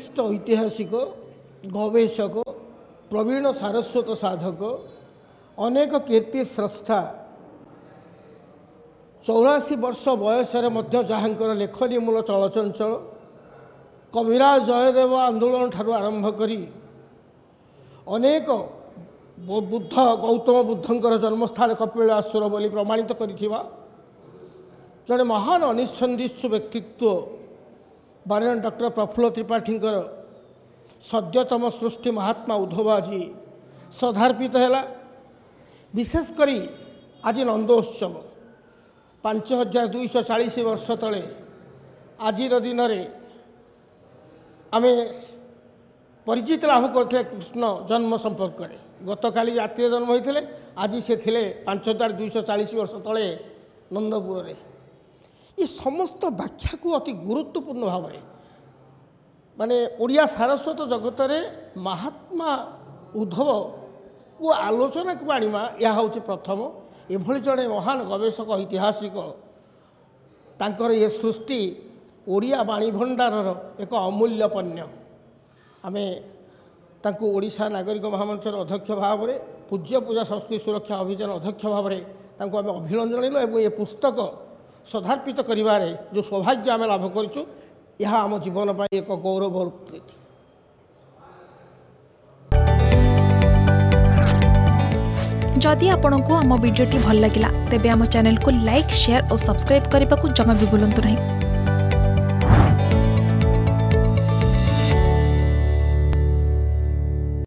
ବିଶିଷ୍ଟ ଐତିହାସିକ ଗବେଷକ ପ୍ରବୀଣ ସାରସ୍ୱତ ସାଧକ ଅନେକ କୀର୍ତ୍ତି ସ୍ରଷ୍ଟା ଚଉରାଅଶୀ ବର୍ଷ ବୟସରେ ମଧ୍ୟ ଯାହାଙ୍କର ଲେଖନୀ ମୂଳ ଚଳଚଞ୍ଚଳ କବିରା ଜୟଦେବ ଆନ୍ଦୋଳନ ଠାରୁ ଆରମ୍ଭ କରି ଅନେକ ବୁଦ୍ଧ ଗୌତମ ବୁଦ୍ଧଙ୍କର ଜନ୍ମସ୍ଥାନ କପିଳାସୁର ବୋଲି ପ୍ରମାଣିତ କରିଥିବା ଜଣେ ମହାନ ଅନିଶନ୍ଦିଶୁ ବ୍ୟକ୍ତିତ୍ୱ ବାରଣ ଡକ୍ଟର ପ୍ରଫୁଲ୍ଲ ତ୍ରିପାଠୀଙ୍କର ସଦ୍ୟତମ ସୃଷ୍ଟି ମହାତ୍ମା ଉଦ୍ଧବ ଆଜି ଶ୍ରଦ୍ଧାର୍ପିତ ହେଲା ବିଶେଷ କରି ଆଜି ନନ୍ଦୋତ୍ସବ ପାଞ୍ଚ ହଜାର ଦୁଇଶହ ଚାଳିଶ ବର୍ଷ ତଳେ ଆଜିର ଦିନରେ ଆମେ ପରିଚିତ ଲାଭ କରିଥିଲେ କୃଷ୍ଣ ଜନ୍ମ ସମ୍ପର୍କରେ ଗତକାଲି ରାତିରେ ଜନ୍ମ ହୋଇଥିଲେ ଆଜି ସେ ଥିଲେ ପାଞ୍ଚ ହଜାର ଦୁଇଶହ ଚାଳିଶ ବର୍ଷ ତଳେ ନନ୍ଦପୁରରେ ଏ ସମସ୍ତ ବ୍ୟାଖ୍ୟାକୁ ଅତି ଗୁରୁତ୍ୱପୂର୍ଣ୍ଣ ଭାବରେ ମାନେ ଓଡ଼ିଆ ସାରସ୍ୱତ ଜଗତରେ ମହାତ୍ମା ଉଦ୍ଧବ ଓ ଆଲୋଚନାକୁ ଆଣିବା ଏହା ହେଉଛି ପ୍ରଥମ ଏଭଳି ଜଣେ ମହାନ ଗବେଷକ ଐତିହାସିକ ତାଙ୍କର ଏ ସୃଷ୍ଟି ଓଡ଼ିଆ ବାଣୀଭଣ୍ଡାରର ଏକ ଅମୂଲ୍ୟ ପଣ୍ୟ ଆମେ ତାଙ୍କୁ ଓଡ଼ିଶା ନାଗରିକ ମହାମଞ୍ଚର ଅଧ୍ୟକ୍ଷ ଭାବରେ ପୂଜ୍ୟ ପୂଜା ସଂସ୍କୃତି ସୁରକ୍ଷା ଅଭିଯାନ ଅଧ୍ୟକ୍ଷ ଭାବରେ ତାଙ୍କୁ ଆମେ ଅଭିନନ୍ଦନ ଜଣାଇଲୁ ଏବଂ ଏ ପୁସ୍ତକ ସଦାର୍ପିତ କରିବାରେ ଯେଉଁ ସୌଭାଗ୍ୟ ଆମେ ଲାଭ କରିଛୁ ଏହା ଆମ ଜୀବନ ପାଇଁ ଏକ ଗୌରବ ଉକ୍ତି ଯଦି ଆପଣଙ୍କୁ ଆମ ଭିଡ଼ିଓଟି ଭଲ ଲାଗିଲା ତେବେ ଆମ ଚ୍ୟାନେଲକୁ ଲାଇକ୍ ସେୟାର ଓ ସବସ୍କ୍ରାଇବ୍ କରିବାକୁ ଜମା ବି ଭୁଲନ୍ତୁ ନାହିଁ